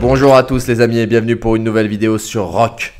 Bonjour à tous les amis et bienvenue pour une nouvelle vidéo sur Rock.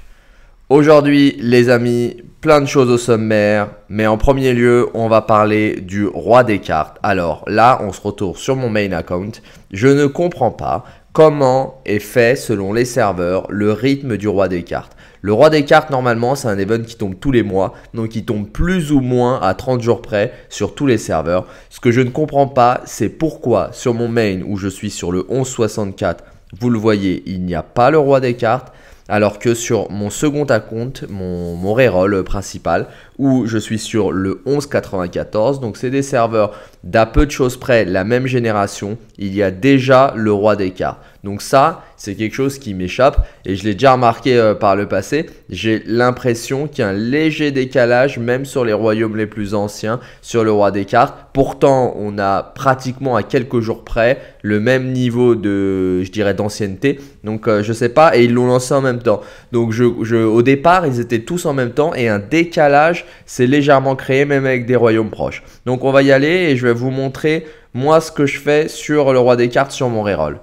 Aujourd'hui les amis, plein de choses au sommaire, mais en premier lieu on va parler du roi des cartes. Alors là on se retourne sur mon main account, je ne comprends pas comment est fait selon les serveurs le rythme du roi des cartes. Le roi des cartes normalement c'est un event qui tombe tous les mois, donc il tombe plus ou moins à 30 jours près sur tous les serveurs. Ce que je ne comprends pas c'est pourquoi sur mon main où je suis sur le 1164 vous le voyez, il n'y a pas le roi des cartes, alors que sur mon second à compte, mon, mon reroll principal, où je suis sur le 1194. Donc c'est des serveurs d'à peu de choses près la même génération. Il y a déjà le roi des cartes. Donc ça, c'est quelque chose qui m'échappe et je l'ai déjà remarqué euh, par le passé. J'ai l'impression qu'il y a un léger décalage même sur les royaumes les plus anciens, sur le roi des cartes. Pourtant, on a pratiquement à quelques jours près le même niveau de, je dirais, d'ancienneté. Donc euh, je sais pas et ils l'ont lancé en même temps. Donc je, je, au départ, ils étaient tous en même temps et un décalage c'est légèrement créé même avec des royaumes proches. Donc on va y aller et je vais vous montrer moi ce que je fais sur le roi des cartes sur mon reroll.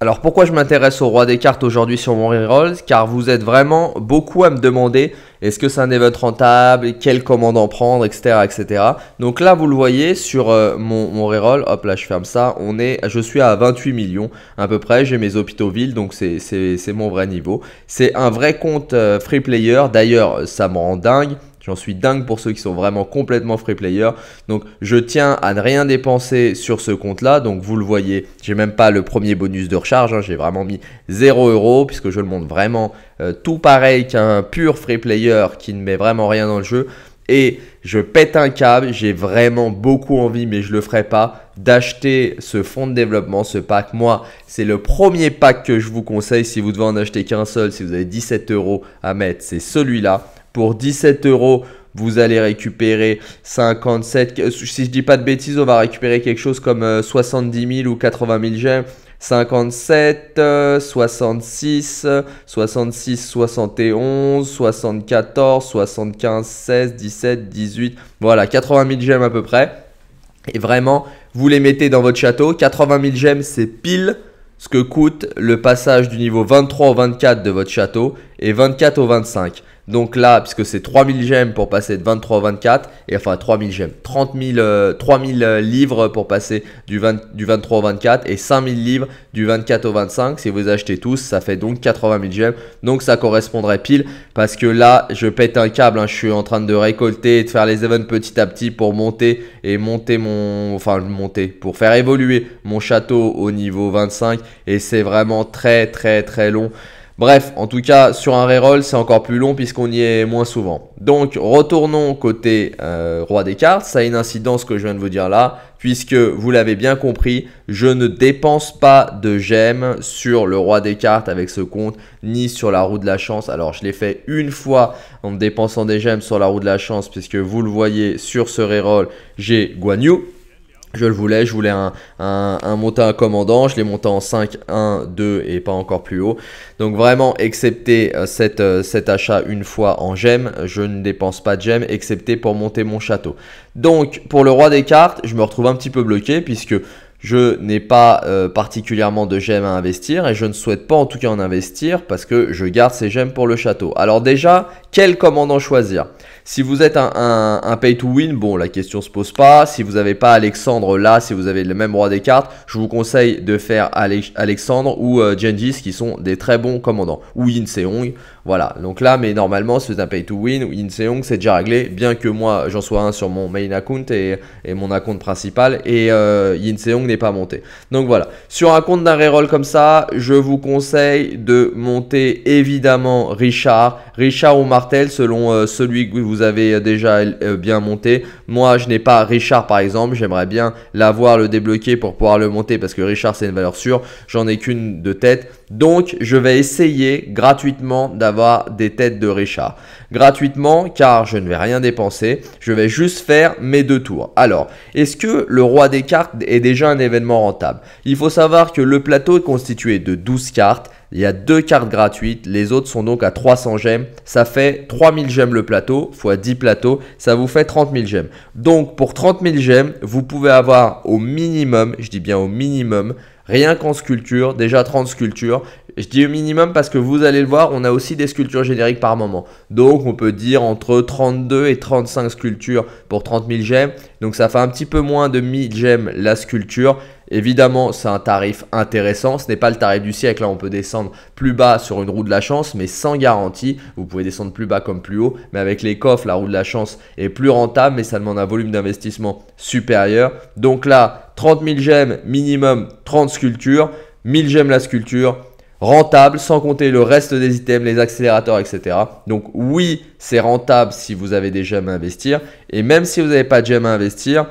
Alors pourquoi je m'intéresse au roi des cartes aujourd'hui sur mon reroll Car vous êtes vraiment beaucoup à me demander est-ce que c'est un event rentable, commande en prendre, etc. etc. Donc là vous le voyez sur euh, mon, reroll, hop là je ferme ça, on est, je suis à 28 millions à peu près, j'ai mes hôpitaux villes donc c'est mon vrai niveau. C'est un vrai compte euh, free player, d'ailleurs ça me rend dingue J'en suis dingue pour ceux qui sont vraiment complètement free player. Donc je tiens à ne rien dépenser sur ce compte-là. Donc vous le voyez, j'ai même pas le premier bonus de recharge. Hein. J'ai vraiment mis 0 euros puisque je le montre vraiment euh, tout pareil qu'un pur free player qui ne met vraiment rien dans le jeu. Et je pète un câble, j'ai vraiment beaucoup envie, mais je le ferai pas, d'acheter ce fonds de développement, ce pack. Moi, c'est le premier pack que je vous conseille. Si vous devez en acheter qu'un seul, si vous avez 17 euros à mettre, c'est celui-là. Pour 17 euros, vous allez récupérer 57. Euh, si je dis pas de bêtises, on va récupérer quelque chose comme 70 euh, 000 ou 80 000 gemmes. 57, 66, 66, 71, 74, 75, 16, 17, 18. Voilà, 80 000 gemmes à peu près. Et vraiment, vous les mettez dans votre château. 80 000 gemmes, c'est pile ce que coûte le passage du niveau 23 au 24 de votre château et 24 au 25. Donc là, puisque c'est 3000 gemmes pour passer de 23 au 24, et enfin 3000 gemmes, 30 000, 3000 livres pour passer du, 20, du 23 au 24 et 5000 livres du 24 au 25. Si vous achetez tous, ça fait donc 80 000 gemmes. Donc ça correspondrait pile parce que là, je pète un câble. Hein, je suis en train de récolter de faire les events petit à petit pour monter et monter mon, enfin monter pour faire évoluer mon château au niveau 25. Et c'est vraiment très très très long. Bref, en tout cas, sur un reroll, c'est encore plus long puisqu'on y est moins souvent. Donc, retournons côté euh, roi des cartes. Ça a une incidence que je viens de vous dire là, puisque vous l'avez bien compris, je ne dépense pas de gemmes sur le roi des cartes avec ce compte, ni sur la roue de la chance. Alors, je l'ai fait une fois en dépensant des gemmes sur la roue de la chance, puisque vous le voyez sur ce reroll, j'ai Guanyu je le voulais, je voulais un, un, un montant à commandant, je l'ai monté en 5, 1, 2 et pas encore plus haut. Donc vraiment, excepté euh, euh, cet achat une fois en gemme, je ne dépense pas de gemme, excepté pour monter mon château. Donc pour le roi des cartes, je me retrouve un petit peu bloqué puisque je n'ai pas euh, particulièrement de gemmes à investir et je ne souhaite pas en tout cas en investir parce que je garde ces gemmes pour le château. Alors déjà, quel commandant choisir si vous êtes un, pay to win, bon, la question se pose pas. Si vous n'avez pas Alexandre là, si vous avez le même roi des cartes, je vous conseille de faire Alexandre ou euh, Gengis qui sont des très bons commandants. Ou Yin Seong, voilà. Donc là, mais normalement, si vous êtes un pay to win, ou Yin Seong, c'est déjà réglé. Bien que moi, j'en sois un sur mon main account et, mon account principal. Et euh, Yin Seong n'est pas monté. Donc voilà. Sur un compte d'un reroll comme ça, je vous conseille de monter évidemment Richard. Richard ou Martel selon euh, celui que vous vous avez euh, déjà euh, bien monté. Moi, je n'ai pas Richard par exemple. J'aimerais bien l'avoir, le débloquer pour pouvoir le monter parce que Richard, c'est une valeur sûre. J'en ai qu'une de tête. Donc, je vais essayer gratuitement d'avoir des têtes de Richard. Gratuitement, car je ne vais rien dépenser. Je vais juste faire mes deux tours. Alors, est-ce que le roi des cartes est déjà un événement rentable Il faut savoir que le plateau est constitué de 12 cartes il y a deux cartes gratuites. Les autres sont donc à 300 gemmes. Ça fait 3000 gemmes le plateau, x 10 plateaux. Ça vous fait 30 000 gemmes. Donc, pour 30 000 gemmes, vous pouvez avoir au minimum, je dis bien au minimum, rien qu'en sculpture, déjà 30 sculptures, je dis au minimum parce que vous allez le voir, on a aussi des sculptures génériques par moment. Donc on peut dire entre 32 et 35 sculptures pour 30 000 gemmes. Donc ça fait un petit peu moins de 1000 gemmes la sculpture. Évidemment, c'est un tarif intéressant. Ce n'est pas le tarif du siècle. Là, hein. on peut descendre plus bas sur une roue de la chance, mais sans garantie. Vous pouvez descendre plus bas comme plus haut. Mais avec les coffres, la roue de la chance est plus rentable, mais ça demande un volume d'investissement supérieur. Donc là, 30 000 gemmes minimum, 30 sculptures. 1000 gemmes la sculpture, rentable, sans compter le reste des items, les accélérateurs, etc. Donc oui, c'est rentable si vous avez des gemmes à investir. Et même si vous n'avez pas de gemmes à investir,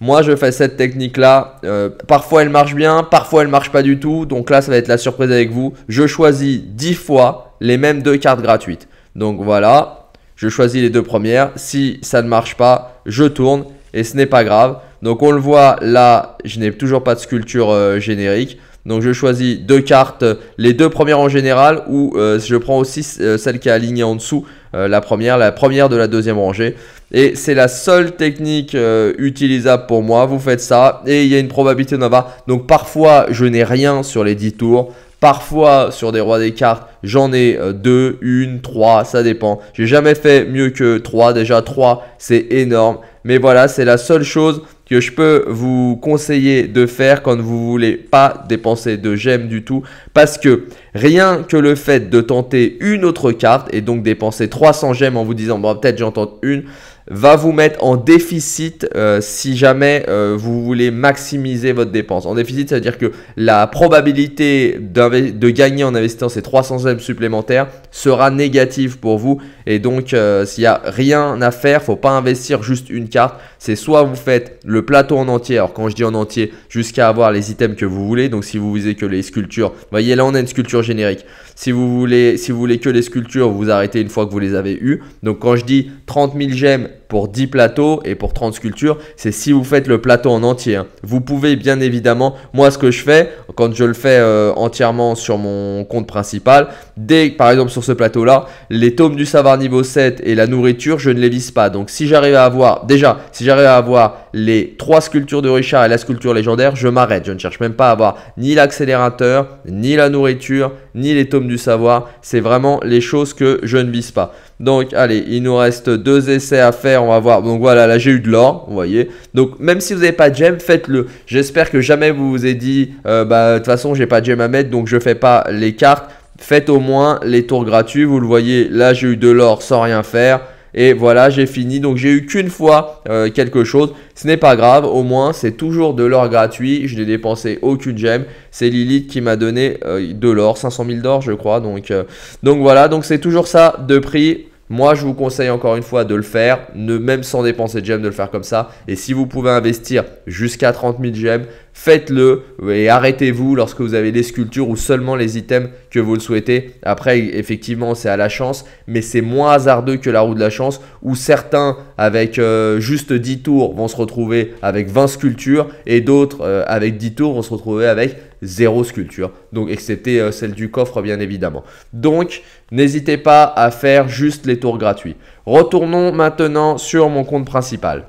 moi je fais cette technique là. Euh, parfois elle marche bien, parfois elle ne marche pas du tout. Donc là ça va être la surprise avec vous. Je choisis 10 fois les mêmes deux cartes gratuites. Donc voilà, je choisis les deux premières. Si ça ne marche pas, je tourne et ce n'est pas grave. Donc on le voit là, je n'ai toujours pas de sculpture euh, générique. Donc je choisis deux cartes, les deux premières en général, ou euh, je prends aussi euh, celle qui est alignée en dessous, euh, la première, la première de la deuxième rangée. Et c'est la seule technique utilisable pour moi. Vous faites ça et il y a une probabilité avoir. Donc parfois je n'ai rien sur les 10 tours. Parfois sur des rois des cartes, j'en ai deux, une, trois, ça dépend. J'ai jamais fait mieux que 3. Déjà 3, c'est énorme. Mais voilà, c'est la seule chose que je peux vous conseiller de faire quand vous voulez pas dépenser de gemmes du tout parce que rien que le fait de tenter une autre carte et donc dépenser 300 gemmes en vous disant bon peut-être j'en tente une va vous mettre en déficit euh, si jamais euh, vous voulez maximiser votre dépense. En déficit, ça veut dire que la probabilité de gagner en investissant ces 300 gemmes supplémentaires sera négative pour vous. Et donc, euh, s'il n'y a rien à faire, faut pas investir juste une carte. C'est soit vous faites le plateau en entier, alors quand je dis en entier, jusqu'à avoir les items que vous voulez. Donc, si vous visez que les sculptures, voyez là, on a une sculpture générique. Si vous voulez, si vous voulez que les sculptures, vous arrêtez une fois que vous les avez eues. Donc, quand je dis 30 000 gemmes, pour 10 plateaux et pour 30 sculptures, c'est si vous faites le plateau en entier. Hein. Vous pouvez bien évidemment, moi ce que je fais, quand je le fais euh, entièrement sur mon compte principal, dès par exemple sur ce plateau-là, les tomes du savoir niveau 7 et la nourriture, je ne les vise pas. Donc si j'arrive à avoir, déjà, si j'arrive à avoir les 3 sculptures de Richard et la sculpture légendaire, je m'arrête. Je ne cherche même pas à avoir ni l'accélérateur, ni la nourriture, ni les tomes du savoir. C'est vraiment les choses que je ne vise pas. Donc allez, il nous reste deux essais à faire, on va voir. Donc voilà, là j'ai eu de l'or, vous voyez. Donc même si vous n'avez pas de gemme, faites-le. J'espère que jamais vous vous êtes dit, euh, bah de toute façon j'ai pas de gemme à mettre, donc je fais pas les cartes. Faites au moins les tours gratuits, vous le voyez, là j'ai eu de l'or sans rien faire. Et voilà, j'ai fini. Donc j'ai eu qu'une fois euh, quelque chose. Ce n'est pas grave, au moins c'est toujours de l'or gratuit. Je n'ai dépensé aucune gemme. C'est Lilith qui m'a donné euh, de l'or, 500 000 d'or je crois. Donc, euh, donc voilà, donc c'est toujours ça de prix. Moi, je vous conseille encore une fois de le faire, ne, même sans dépenser de gemmes, de le faire comme ça. Et si vous pouvez investir jusqu'à 30 000 gemmes, faites-le et arrêtez-vous lorsque vous avez les sculptures ou seulement les items que vous le souhaitez. Après, effectivement, c'est à la chance, mais c'est moins hasardeux que la roue de la chance où certains, avec euh, juste 10 tours, vont se retrouver avec 20 sculptures et d'autres, euh, avec 10 tours, vont se retrouver avec zéro sculpture. Donc, excepté euh, celle du coffre, bien évidemment. Donc, n'hésitez pas à faire juste les tours gratuits. Retournons maintenant sur mon compte principal.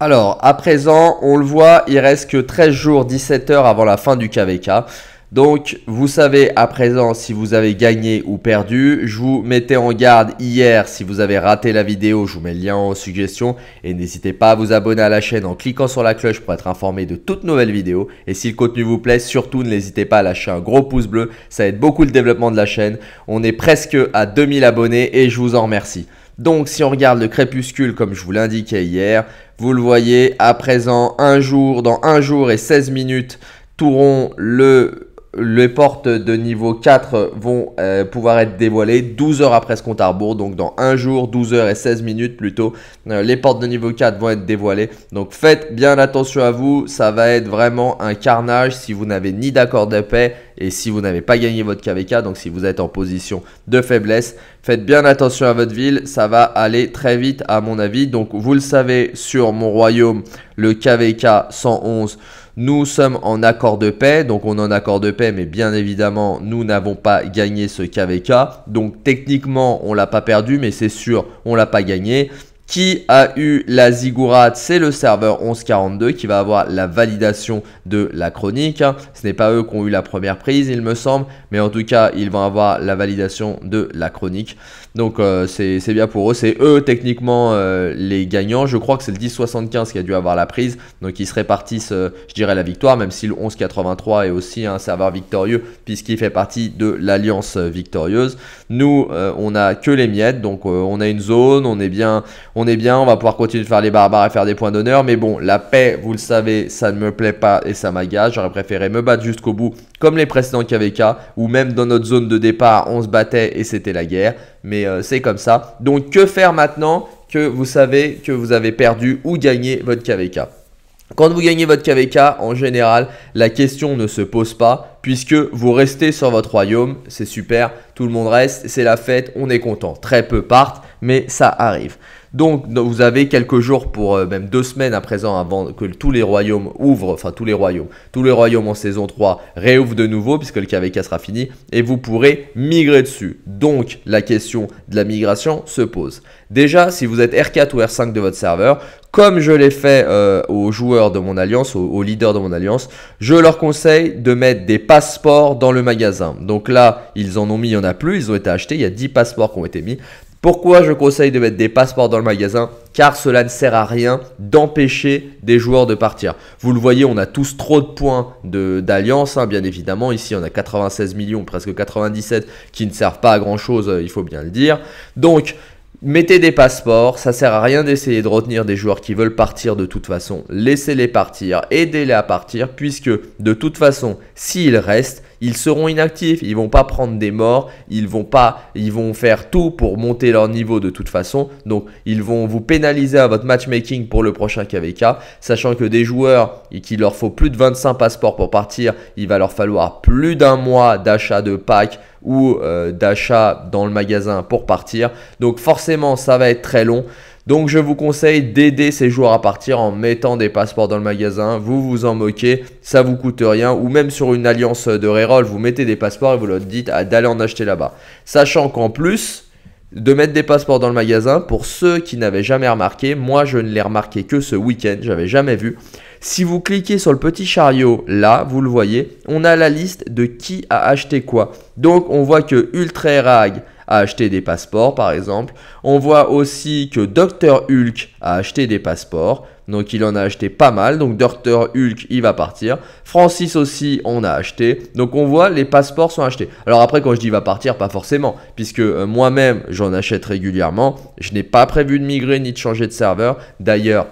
Alors, à présent, on le voit, il reste que 13 jours, 17 heures avant la fin du KVK. Donc, vous savez à présent si vous avez gagné ou perdu. Je vous mettais en garde hier si vous avez raté la vidéo. Je vous mets le lien en suggestion. Et n'hésitez pas à vous abonner à la chaîne en cliquant sur la cloche pour être informé de toutes nouvelles vidéos. Et si le contenu vous plaît, surtout n'hésitez pas à lâcher un gros pouce bleu. Ça aide beaucoup le développement de la chaîne. On est presque à 2000 abonnés et je vous en remercie. Donc si on regarde le crépuscule comme je vous l'indiquais hier, vous le voyez à présent un jour, dans un jour et 16 minutes, tourons le les portes de niveau 4 vont euh, pouvoir être dévoilées 12 heures après ce compte à rebours, donc dans un jour, 12 heures et 16 minutes plutôt. Euh, les portes de niveau 4 vont être dévoilées. Donc faites bien attention à vous, ça va être vraiment un carnage si vous n'avez ni d'accord de paix et si vous n'avez pas gagné votre KVK, donc si vous êtes en position de faiblesse, faites bien attention à votre ville, ça va aller très vite à mon avis. Donc vous le savez sur mon royaume, le KVK 111 nous sommes en accord de paix, donc on est en accord de paix, mais bien évidemment, nous n'avons pas gagné ce KVK. Donc techniquement, on l'a pas perdu, mais c'est sûr, on l'a pas gagné. Qui a eu la ziggurat C'est le serveur 1142 qui va avoir la validation de la chronique. Ce n'est pas eux qui ont eu la première prise, il me semble, mais en tout cas, ils vont avoir la validation de la chronique. Donc euh, c'est bien pour eux. C'est eux techniquement euh, les gagnants. Je crois que c'est le 10-75 qui a dû avoir la prise. Donc ils se répartissent, euh, je dirais, la victoire, même si le 11-83 est aussi un serveur victorieux, puisqu'il fait partie de l'alliance victorieuse. Nous, on a que les miettes, donc on a une zone, on est bien, on est bien, on va pouvoir continuer de faire les barbares et faire des points d'honneur. Mais bon, la paix, vous le savez, ça ne me plaît pas et ça m'agace. J'aurais préféré me battre jusqu'au bout comme les précédents KVK, ou même dans notre zone de départ, on se battait et c'était la guerre. Mais euh, c'est comme ça. Donc que faire maintenant que vous savez que vous avez perdu ou gagné votre KVK quand vous gagnez votre KVK, en général, la question ne se pose pas puisque vous restez sur votre royaume. C'est super, tout le monde reste, c'est la fête, on est content. Très peu partent, mais ça arrive. Donc vous avez quelques jours pour euh, même deux semaines à présent avant que tous les royaumes ouvrent, enfin tous les royaumes, tous les royaumes en saison 3 réouvrent de nouveau puisque le KVK sera fini et vous pourrez migrer dessus. Donc la question de la migration se pose. Déjà si vous êtes R4 ou R5 de votre serveur, comme je l'ai fait euh, aux joueurs de mon alliance, aux, aux, leaders de mon alliance, je leur conseille de mettre des passeports dans le magasin. Donc là, ils en ont mis, il n'y en a plus, ils ont été achetés, il y a 10 passeports qui ont été mis. Pourquoi je conseille de mettre des passeports dans le magasin Car cela ne sert à rien d'empêcher des joueurs de partir. Vous le voyez, on a tous trop de points d'alliance, de, hein. bien évidemment. Ici, on a 96 millions, presque 97, qui ne servent pas à grand-chose, euh, il faut bien le dire. Donc, Mettez des passeports, ça sert à rien d'essayer de retenir des joueurs qui veulent partir de toute façon. Laissez-les partir, aidez-les à partir, puisque de toute façon, s'ils restent, ils seront inactifs, ils vont pas prendre des morts, ils vont pas, ils vont faire tout pour monter leur niveau de toute façon. Donc ils vont vous pénaliser à votre matchmaking pour le prochain KVK, sachant que des joueurs et qu'il leur faut plus de 25 passeports pour partir, il va leur falloir plus d'un mois d'achat de pack ou euh, d'achat dans le magasin pour partir. Donc forcément, ça va être très long. Donc je vous conseille d'aider ces joueurs à partir en mettant des passeports dans le magasin. Vous vous en moquez, ça vous coûte rien. Ou même sur une alliance de reroll, vous mettez des passeports et vous leur dites ah, d'aller en acheter là-bas. Sachant qu'en plus, de mettre des passeports dans le magasin. Pour ceux qui n'avaient jamais remarqué, moi je ne l'ai remarqué que ce week-end, j'avais jamais vu. Si vous cliquez sur le petit chariot là, vous le voyez, on a la liste de qui a acheté quoi. Donc on voit que Ultra Rag, a acheté des passeports par exemple. On voit aussi que Dr Hulk a acheté des passeports. Donc il en a acheté pas mal. Donc Dr Hulk, il va partir. Francis aussi, on a acheté. Donc on voit, les passeports sont achetés. Alors après, quand je dis va partir, pas forcément. Puisque euh, moi-même, j'en achète régulièrement. Je n'ai pas prévu de migrer ni de changer de serveur. D'ailleurs,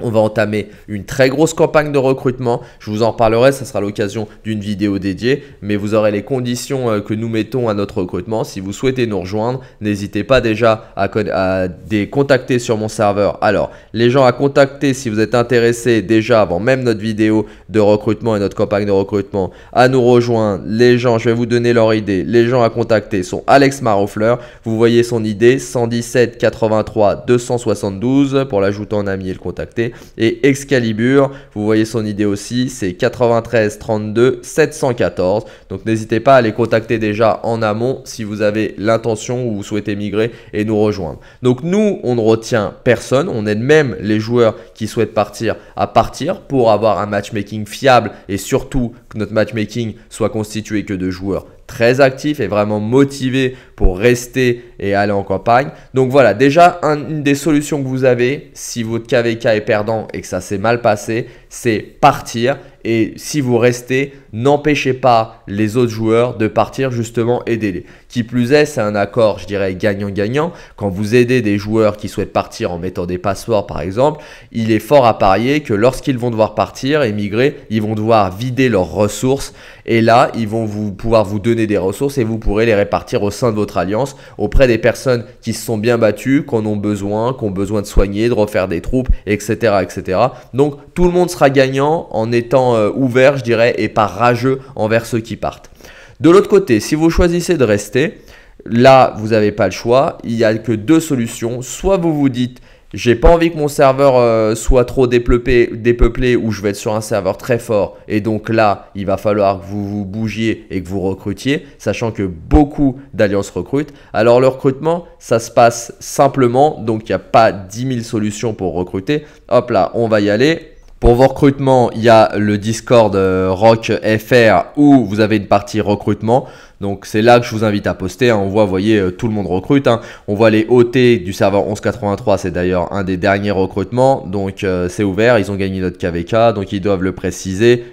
on va entamer une très grosse campagne de recrutement. Je vous en parlerai, ça sera l'occasion d'une vidéo dédiée, mais vous aurez les conditions euh, que nous mettons à notre recrutement. Si vous souhaitez nous rejoindre, n'hésitez pas déjà à, à des contacter sur mon serveur. Alors, les gens à contacter si vous êtes intéressés déjà avant même notre vidéo de recrutement et notre campagne de recrutement, à nous rejoindre. Les gens, je vais vous donner leur idée. Les gens à contacter sont Alex Marofleur. Vous voyez son idée 117 83 272 pour l'ajouter en ami et le contacter. Et Excalibur, vous voyez son idée aussi, c'est 93 32 714. Donc n'hésitez pas à les contacter déjà en amont si vous avez l'intention ou vous souhaitez migrer et nous rejoindre. Donc nous, on ne retient personne, on aide même les joueurs qui souhaitent partir à partir pour avoir un matchmaking fiable et surtout que notre matchmaking soit constitué que de joueurs très actifs et vraiment motivés pour rester et aller en campagne. Donc voilà, déjà, une des solutions que vous avez, si votre KVK est perdant et que ça s'est mal passé, c'est partir. Et si vous restez, n'empêchez pas les autres joueurs de partir justement, aider. les Qui plus est, c'est un accord, je dirais, gagnant-gagnant. Quand vous aidez des joueurs qui souhaitent partir en mettant des passeports par exemple, il est fort à parier que lorsqu'ils vont devoir partir, émigrer, ils vont devoir vider leurs ressources. Et là, ils vont vous, pouvoir vous donner des ressources et vous pourrez les répartir au sein de votre alliance auprès des personnes qui se sont bien battues, qui en ont besoin, qui ont besoin de soigner, de refaire des troupes, etc. etc. Donc tout le monde sera gagnant en étant euh, ouvert, je dirais, et pas rageux envers ceux qui partent. De l'autre côté, si vous choisissez de rester, là, vous n'avez pas le choix. Il n'y a que deux solutions. Soit vous vous dites, j'ai pas envie que mon serveur euh, soit trop dépeuplé, ou je vais être sur un serveur très fort. Et donc là, il va falloir que vous vous bougiez et que vous recrutiez, sachant que beaucoup d'alliances recrutent. Alors le recrutement, ça se passe simplement, donc il n'y a pas 10 000 solutions pour recruter. Hop là, on va y aller. Pour vos recrutements, il y a le Discord euh, Rock FR où vous avez une partie recrutement. Donc c'est là que je vous invite à poster. Hein. On voit, vous voyez, euh, tout le monde recrute. Hein. On voit les OT du serveur 1183. C'est d'ailleurs un des derniers recrutements. Donc euh, c'est ouvert. Ils ont gagné notre KVK. Donc ils doivent le préciser.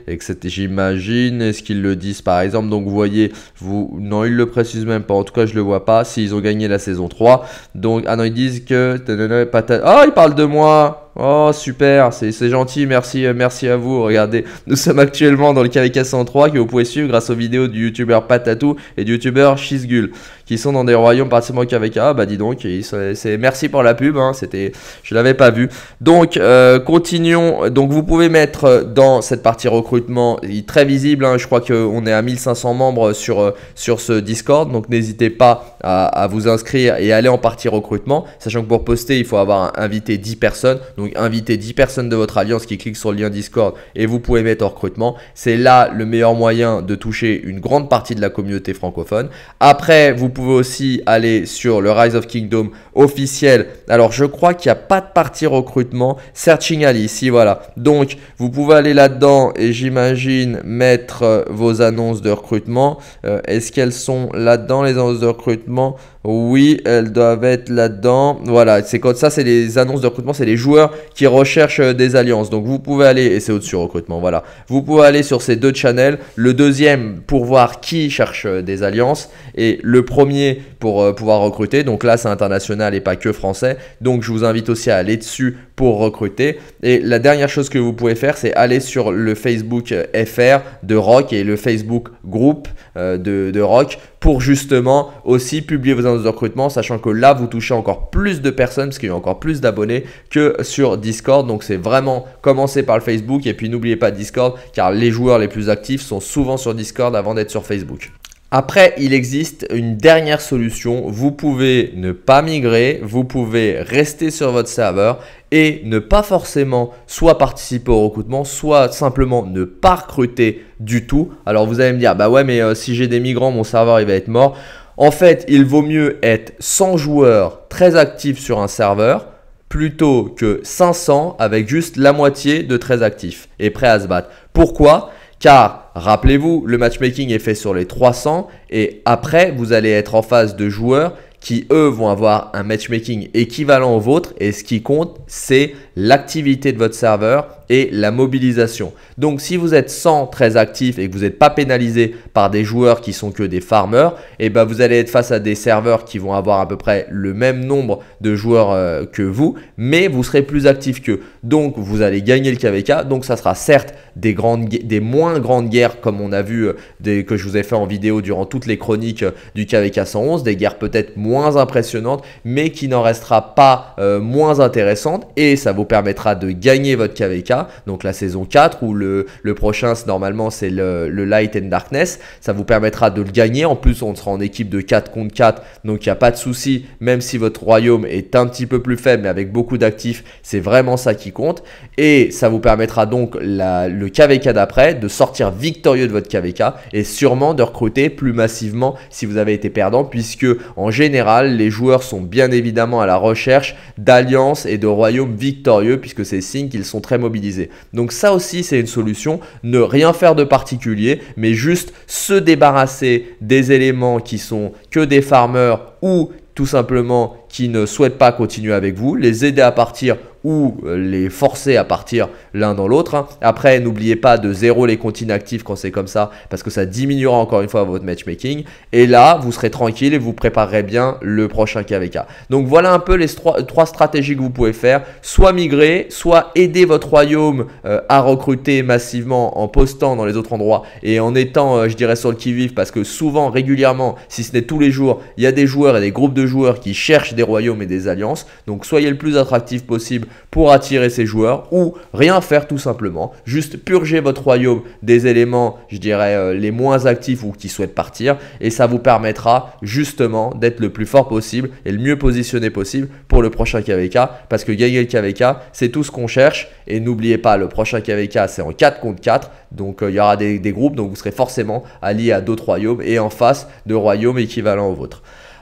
J'imagine. Est-ce qu'ils le disent par exemple Donc vous voyez, vous... non, ils le précisent même pas. En tout cas, je le vois pas. S'ils ont gagné la saison 3. Donc, ah non, ils disent que... Ah, oh, ils parlent de moi Oh super, c'est gentil, merci, euh, merci à vous. Regardez, nous sommes actuellement dans le KVK 103 que vous pouvez suivre grâce aux vidéos du youtubeur Patatou et du youtubeur Shizgul qui sont dans des royaumes particulièrement KVK. Bah dis donc, c'est merci pour la pub, hein, c'était, je l'avais pas vu. Donc euh, continuons. Donc vous pouvez mettre dans cette partie recrutement il très visible. Hein, je crois qu'on est à 1500 membres sur euh, sur ce Discord, donc n'hésitez pas à, à, vous inscrire et aller en partie recrutement, sachant que pour poster il faut avoir invité 10 personnes. Donc invitez 10 personnes de votre alliance qui cliquent sur le lien Discord et vous pouvez mettre en recrutement. C'est là le meilleur moyen de toucher une grande partie de la communauté francophone. Après, vous pouvez aussi aller sur le Rise of Kingdom officiel. Alors je crois qu'il n'y a pas de partie recrutement. Searching Ali, ici voilà. Donc vous pouvez aller là-dedans et j'imagine mettre euh, vos annonces de recrutement. Euh, est-ce qu'elles sont là-dedans les annonces de recrutement Oui, elles doivent être là-dedans. Voilà, c'est comme ça, c'est les annonces de recrutement, c'est les joueurs qui recherchent euh, des alliances. Donc vous pouvez aller, et c'est au-dessus recrutement, voilà. Vous pouvez aller sur ces deux channels. Le deuxième pour voir qui cherche euh, des alliances et le premier pour euh, pouvoir recruter. Donc là, c'est international et pas que français. Donc je vous invite aussi à aller dessus pour recruter. Et la dernière chose que vous pouvez faire, c'est aller sur le Facebook FR de Rock et le Facebook groupe de, de Rock pour justement aussi publier vos annonces de recrutement, sachant que là, vous touchez encore plus de personnes, parce qu'il y a encore plus d'abonnés que sur Discord. Donc c'est vraiment commencer par le Facebook et puis n'oubliez pas Discord car les joueurs les plus actifs sont souvent sur Discord avant d'être sur Facebook. Après, il existe une dernière solution. Vous pouvez ne pas migrer, vous pouvez rester sur votre serveur et ne pas forcément soit participer au recrutement, soit simplement ne pas recruter du tout. Alors vous allez me dire, bah ouais, mais euh, si j'ai des migrants, mon serveur, il va être mort. En fait, il vaut mieux être 100 joueurs très actifs sur un serveur plutôt que 500 avec juste la moitié de 13 actifs et prêt à se battre. Pourquoi Car, rappelez-vous, le matchmaking est fait sur les 300 et après, vous allez être en face de joueurs qui, eux, vont avoir un matchmaking équivalent au vôtre et ce qui compte, c'est l'activité de votre serveur et la mobilisation. Donc si vous êtes 100 très actifs et que vous n'êtes pas pénalisé par des joueurs qui sont que des farmers, et eh ben vous allez être face à des serveurs qui vont avoir à peu près le même nombre de joueurs euh, que vous, mais vous serez plus actifs qu'eux. Donc vous allez gagner le KVK, donc ça sera certes des, grandes, des moins grandes guerres comme on a vu euh, que je vous ai fait en vidéo durant toutes les chroniques euh, du KVK 111, des guerres peut-être moins impressionnantes, mais qui n'en restera pas moins intéressantes et ça vous permettra de gagner votre KVK donc la saison 4, ou le, le prochain, normalement, c'est le, Light and Darkness. Ça vous permettra de le gagner. En plus, on sera en équipe de 4 contre 4, donc il n'y a pas de souci, même si votre royaume est un petit peu plus faible, mais avec beaucoup d'actifs, c'est vraiment ça qui compte. Et ça vous permettra donc la, le KVK d'après de sortir victorieux de votre KVK et sûrement de recruter plus massivement si vous avez été perdant, puisque en général, les joueurs sont bien évidemment à la recherche d'alliances et de royaumes victorieux, puisque c'est signe qu'ils sont très mobilisés donc ça aussi, c'est une solution. Ne rien faire de particulier, mais juste se débarrasser des éléments qui sont que des farmers ou tout simplement qui ne souhaitent pas continuer avec vous, les aider à partir ou les forcer à partir l'un dans l'autre. Après, n'oubliez pas de zéro les comptes inactifs quand c'est comme ça, parce que ça diminuera encore une fois votre matchmaking. Et là, vous serez tranquille et vous préparerez bien le prochain KVK. Donc voilà un peu les trois stratégies que vous pouvez faire. Soit migrer, soit aider votre royaume euh, à recruter massivement en postant dans les autres endroits et en étant, euh, je dirais, sur le qui-vive, parce que souvent, régulièrement, si ce n'est tous les jours, il y a des joueurs et des groupes de joueurs qui cherchent des royaumes et des alliances. Donc soyez le plus attractif possible pour attirer ces joueurs ou rien faire tout simplement, juste purger votre royaume des éléments, je dirais, euh, les moins actifs ou qui souhaitent partir et ça vous permettra justement d'être le plus fort possible et le mieux positionné possible pour le prochain KVK parce que gagner le KVK, c'est tout ce qu'on cherche et n'oubliez pas, le prochain KVK, c'est en 4 contre 4, donc euh, il y aura des, groupes, donc vous serez forcément allié à d'autres royaumes et en face de royaumes équivalents au vôtre.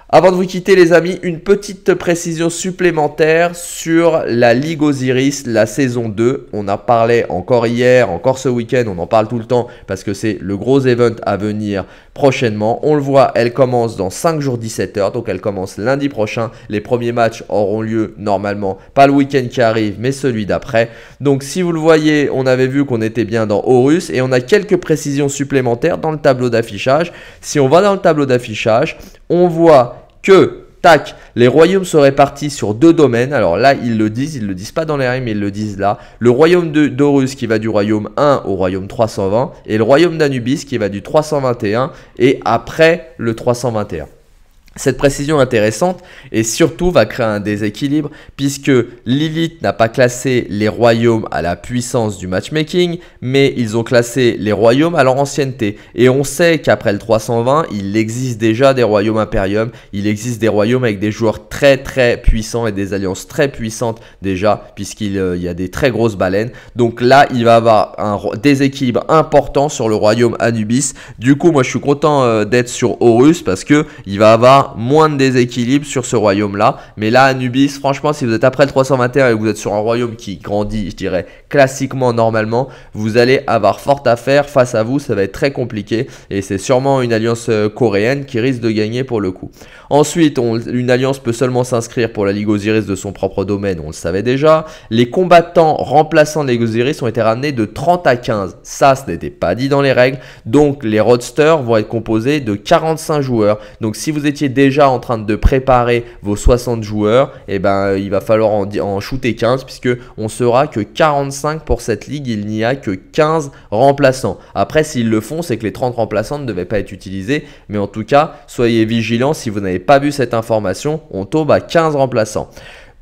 Avant de vous quitter les amis, une petite précision supplémentaire sur la Ligue Osiris, la saison 2. On en parlé encore hier, encore ce week-end, on en parle tout le temps parce que c'est le gros event à venir prochainement. On le voit, elle commence dans 5 jours 17h, donc elle commence lundi prochain. Les premiers matchs auront lieu normalement, pas le week-end qui arrive, mais celui d'après. Donc si vous le voyez, on avait vu qu'on était bien dans Horus et on a quelques précisions supplémentaires dans le tableau d'affichage. Si on va dans le tableau d'affichage, on voit que, tac, les royaumes sont répartis sur deux domaines. Alors là, ils le disent, ils ne le disent pas dans les règles, mais ils le disent là. Le royaume de d'Horus qui va du royaume 1 au royaume 320, et le royaume d'Anubis qui va du 321 et après le 321. Cette précision intéressante et surtout va créer un déséquilibre puisque Lilith n'a pas classé les royaumes à la puissance du matchmaking, mais ils ont classé les royaumes à leur ancienneté. Et on sait qu'après le 320, il existe déjà des royaumes impérium, il existe des royaumes avec des joueurs très très puissants et des alliances très puissantes déjà, puisqu'il euh, y a des très grosses baleines. Donc là, il va avoir un déséquilibre important sur le royaume Anubis. Du coup, moi je suis content euh, d'être sur Horus parce que il va avoir moins de déséquilibre sur ce royaume-là. Mais là, Anubis, franchement, si vous êtes après le 321 et que vous êtes sur un royaume qui grandit, je dirais, classiquement, normalement, vous allez avoir fort à faire face à vous. Ça va être très compliqué. Et c'est sûrement une alliance euh, coréenne qui risque de gagner pour le coup. Ensuite, une alliance peut seulement s'inscrire pour la Ligue Osiris de son propre domaine. On le savait déjà. Les combattants remplaçant les Osiris ont été ramenés de 30 à 15. Ça, ce n'était pas dit dans les règles. Donc, les roadsters vont être composés de 45 joueurs. Donc, si vous étiez déjà en train de préparer vos 60 joueurs, et eh ben il va falloir en, shooter 15 puisque on saura que 45 pour cette ligue, il n'y a que 15 remplaçants. Après s'ils le font, c'est que les 30 remplaçants ne devaient pas être utilisés, mais en tout cas, soyez vigilants si vous n'avez pas vu cette information, on tombe à 15 remplaçants.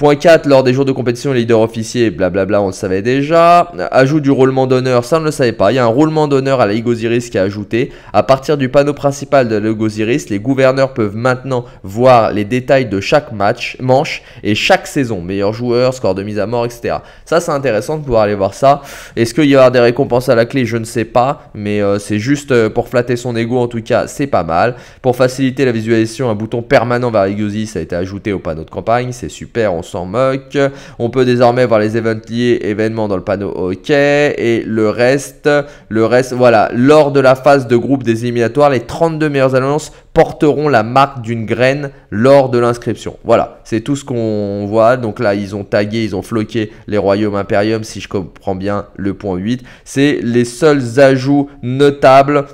Point 4, lors des jours de compétition, leader officier, blablabla, on le savait déjà. Ajout du roulement d'honneur, ça on ne le savait pas. Il y a un roulement d'honneur à la Igoziris qui est ajouté. À partir du panneau principal de la les gouverneurs peuvent maintenant voir les détails de chaque match, manche et chaque saison. Meilleur joueur, score de mise à mort, etc. Ça c'est intéressant de pouvoir aller voir ça. Est-ce qu'il y aura des récompenses à la clé Je ne sais pas. Mais euh, c'est juste euh, pour flatter son ego en tout cas, c'est pas mal. Pour faciliter la visualisation, un bouton permanent vers Igosis a été ajouté au panneau de campagne. C'est super, on peut désormais voir les liés événements dans le panneau ok et le reste, le reste, voilà. Lors de la phase de groupe des éliminatoires, les 32 meilleures annonces porteront la marque d'une graine lors de l'inscription. Voilà, c'est tout ce qu'on voit. Donc là, ils ont tagué, ils ont floqué les royaumes impériums, si je comprends bien le point 8. C'est les seuls ajouts notables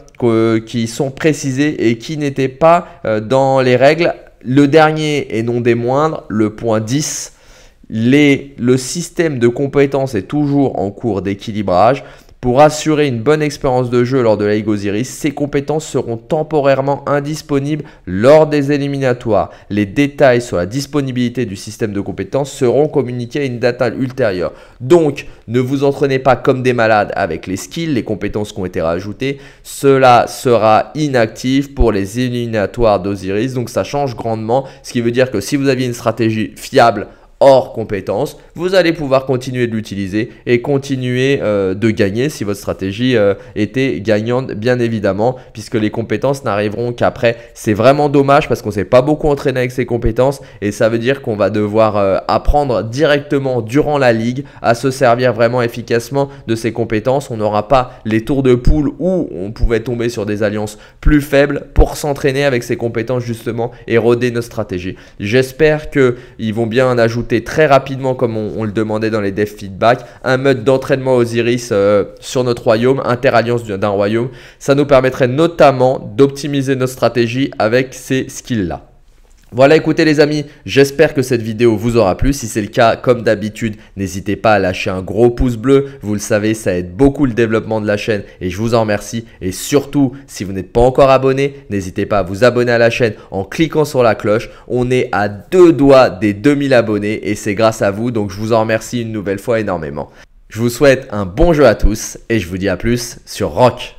qui sont précisés et qui n'étaient pas euh, dans les règles le dernier et non des moindres, le point 10. le système de compétences est toujours en cours d'équilibrage. Pour assurer une bonne expérience de jeu lors de la Osiris, ces compétences seront temporairement indisponibles lors des éliminatoires. Les détails sur la disponibilité du système de compétences seront communiqués à une date ultérieure. Donc, ne vous entraînez pas comme des malades avec les skills, les compétences qui ont été rajoutées. Cela sera inactif pour les éliminatoires d'Osiris, donc ça change grandement, ce qui veut dire que si vous aviez une stratégie fiable, hors compétences, vous allez pouvoir continuer de l'utiliser et continuer euh, de gagner si votre stratégie euh, était gagnante, bien évidemment, puisque les compétences n'arriveront qu'après. C'est vraiment dommage parce qu'on ne s'est pas beaucoup entraîné avec ses compétences et ça veut dire qu'on va devoir euh, apprendre directement durant la ligue à se servir vraiment efficacement de ses compétences. On n'aura pas les tours de poule où on pouvait tomber sur des alliances plus faibles pour s'entraîner avec ses compétences justement et roder nos stratégies. J'espère qu'ils vont bien en ajouter très rapidement, comme on, le demandait dans les dev feedback, un mode d'entraînement Osiris iris euh, sur notre royaume, interalliance d'un royaume. Ça nous permettrait notamment d'optimiser nos stratégies avec ces skills-là. Voilà, écoutez les amis, j'espère que cette vidéo vous aura plu. Si c'est le cas, comme d'habitude, n'hésitez pas à lâcher un gros pouce bleu. Vous le savez, ça aide beaucoup le développement de la chaîne et je vous en remercie. Et surtout, si vous n'êtes pas encore abonné, n'hésitez pas à vous abonner à la chaîne en cliquant sur la cloche. On est à deux doigts des 2000 abonnés et c'est grâce à vous, donc je vous en remercie une nouvelle fois énormément. Je vous souhaite un bon jeu à tous et je vous dis à plus sur Rock.